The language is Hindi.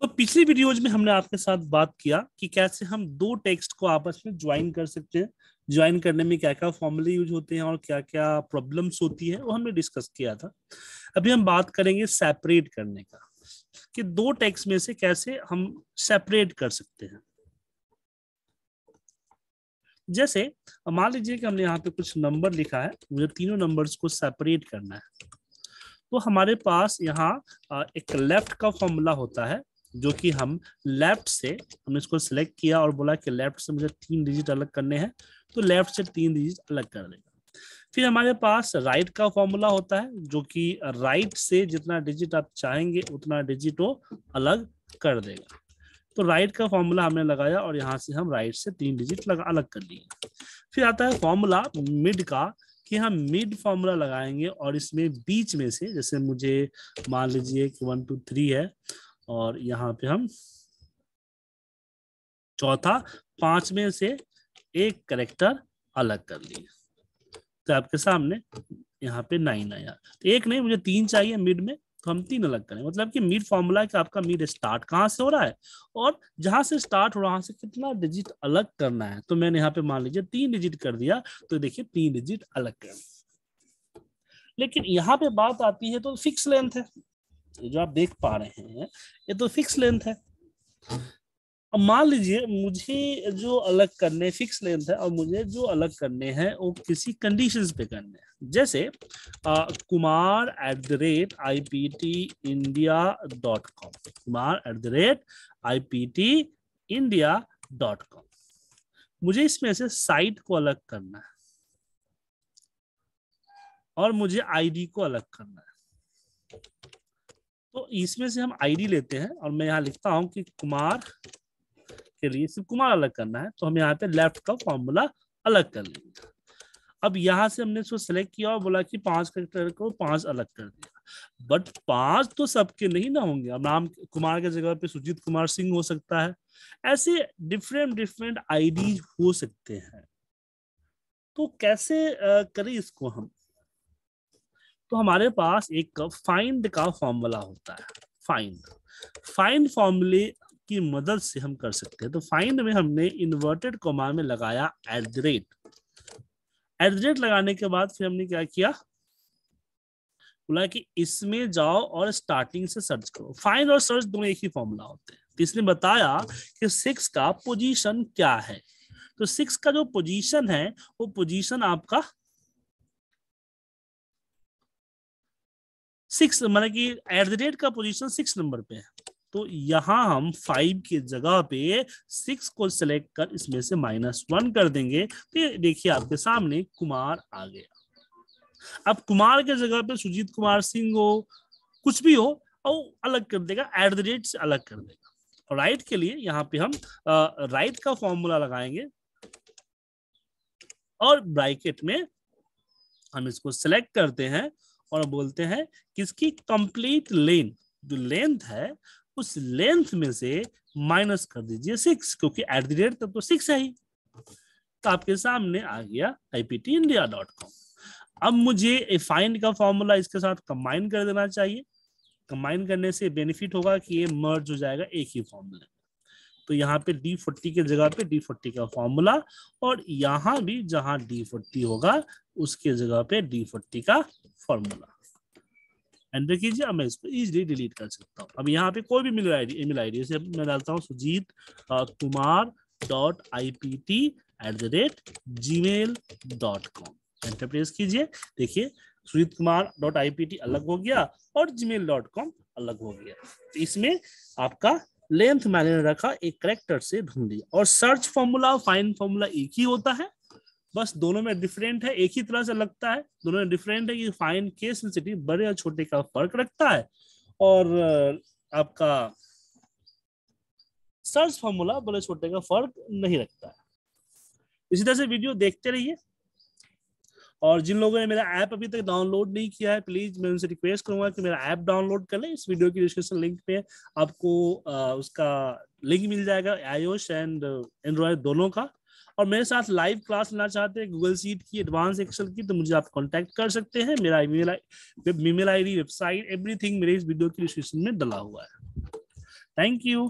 तो पिछली वीडियोज में हमने आपके साथ बात किया कि कैसे हम दो टेक्स्ट को आपस में ज्वाइन कर सकते हैं ज्वाइन करने में क्या क्या फॉर्मूले यूज होते हैं और क्या क्या प्रॉब्लम्स होती है वो हमने डिस्कस किया था अभी हम बात करेंगे सेपरेट करने का कि दो टेक्स्ट में से कैसे हम सेपरेट कर सकते हैं जैसे मान लीजिए कि हमने यहाँ पे कुछ नंबर लिखा है मुझे तीनों नंबर्स को सेपरेट करना है तो हमारे पास यहाँ एक लेफ्ट का फॉर्मूला होता है जो कि हम लेफ्ट से हमने इसको सिलेक्ट किया और बोला कि लेफ्ट से मुझे तीन डिजिट अलग करने हैं तो लेफ्ट से तीन डिजिट अलग कर देगा फिर हमारे पास राइट का फॉर्मूला होता है जो कि राइट से जितना डिजिट आप चाहेंगे उतना डिजिट वो अलग कर देगा तो राइट का फॉर्मूला हमने लगाया और यहाँ से हम राइट से तीन डिजिट लगा अलग कर लिए फिर आता है फॉर्मूला मिड का कि हम मिड फॉर्मूला लगाएंगे और इसमें बीच में से जैसे मुझे मान लीजिए कि वन टू थ्री है और यहाँ पे हम चौथा पांच में से एक करेक्टर अलग कर लिए तो आपके सामने यहाँ पे नाइन आया तो एक नहीं मुझे तीन चाहिए मिड में तो हम तीन अलग करें मतलब कि मिड फॉर्मूला है कि आपका मिड स्टार्ट कहाँ से हो रहा है और जहां से स्टार्ट हो रहा से कितना डिजिट अलग करना है तो मैंने यहाँ पे मान लीजिए तीन डिजिट कर दिया तो देखिए तीन डिजिट अलग कर लेकिन यहाँ पे बात आती है तो फिक्स लेंथ है जो आप देख पा रहे हैं ये तो फिक्स लेंथ है अब मान लीजिए मुझे जो अलग करने फिक्स लेंथ है और मुझे जो अलग करने हैं वो किसी कंडीशंस पे करने हैं जैसे आ, Kumar at the rate I P T India dot com Kumar at the rate I P T India dot com मुझे इसमें से साइट को अलग करना है और मुझे आईडी को अलग करना है तो इसमें से हम आईडी लेते हैं और मैं यहाँ लिखता हूं कि कुमार के लिए सिर्फ कुमार अलग करना है तो हम यहाँ पे लेफ्ट का फॉर्मूला अलग कर लेंगे अब यहाँ से हमने इसको सेलेक्ट किया और बोला कि पांच करेक्टर को पांच अलग कर दिया बट पांच तो सबके नहीं ना होंगे अब नाम कुमार के जगह पे सुजीत कुमार सिंह हो सकता है ऐसे डिफरेंट डिफरेंट आईडी हो सकते हैं तो कैसे करें इसको हम तो हमारे पास एक फाइंड का फॉर्मूला होता है फाइंड फाइंड फॉर्मूले की मदद से हम कर सकते हैं तो फाइंड में हमने इन्वर्टेड कोमा में लगाया at the rate at the rate लगाने के बाद फिर हमने क्या किया बोला कि इसमें जाओ और स्टार्टिंग से सर्च करो फाइंड और सर्च दोनों एक ही फॉर्मूला होते हैं तो इसने बताया कि सिक्स का पोजीशन क्या है तो सिक्स का जो पोजीशन है वो पोजीशन आपका सिक्स मतलब कि एट द रेट का पोजीशन सिक्स नंबर पे है तो यहां हम फाइव की जगह पे सिक्स को सिलेक्ट कर इसमें से माइनस वन कर देंगे तो देखिए आपके सामने कुमार आ गया अब कुमार के जगह पे सुजीत कुमार सिंह हो कुछ भी हो और अलग कर देगा एट द रेट से अलग कर देगा राइट के लिए यहाँ पे हम राइट का फॉर्मूला लगाएंगे और ब्रैकेट में हम इसको सिलेक्ट करते हैं और बोलते हैं किसकी कंप्लीट लेंथ जो लेंथ है उस लेंथ में से माइनस कर दीजिए सिक्स क्योंकि एट द रेट तब तो सिक्स है ही तो आपके सामने आ गया आईपीटी इंडिया डॉट कॉम अब मुझे फाइंड का फॉर्मूला इसके साथ कंबाइन कर देना चाहिए कंबाइन करने से बेनिफिट होगा कि ये मर्ज हो जाएगा एक ही फॉर्मूले तो यहाँ पे डी फोर्टी के जगह पे डी फोर्टी का फॉर्मूला और यहाँ भी जहाँ डी फोर्टी होगा उसके जगह पे डी फोर्टी का फॉर्मूला एंड कीजिए अब मैं इसको इजिली डिलीट कर सकता हूँ अब यहाँ पे कोई भी मिल आई ईमेल आई डी मैं डालता हूँ Sujit Kumar dot I P T at the rate G mail dot com enter press कीजिए देखिए Sujit Kumar dot I P T अलग हो गया और जी मेल डॉट कॉम अलग हो गया तो इसमें आपका लेंथ मैंने रखा एक करेक्टर से ढूंढ लिया और सर्च फॉर्मूला फाइन फॉर्मूला एक ही होता है बस दोनों में डिफरेंट है एक ही तरह से लगता है दोनों में डिफरेंट है कि फाइन के सेंसिटी बड़े और छोटे का फर्क रखता है और आपका सर्च फॉर्मूला बड़े छोटे का फर्क नहीं रखता है इसी तरह से वीडियो देखते रहिए और जिन लोगों ने मेरा ऐप अभी तक डाउनलोड नहीं किया है प्लीज मैं उनसे रिक्वेस्ट करूंगा कि मेरा ऐप डाउनलोड कर लें इस वीडियो की डिस्क्रिप्शन लिंक पे आपको आ, उसका लिंक मिल जाएगा आईओएस एंड एंड्रॉयड दोनों का और मेरे साथ लाइव क्लास लेना चाहते हैं गूगल सीट की एडवांस एक्सेल की तो मुझे आप कॉन्टेक्ट कर सकते हैं मेरा email I D website everything मेरे इस वीडियो की डिस्क्रिप्शन में डला हुआ है थैंक यू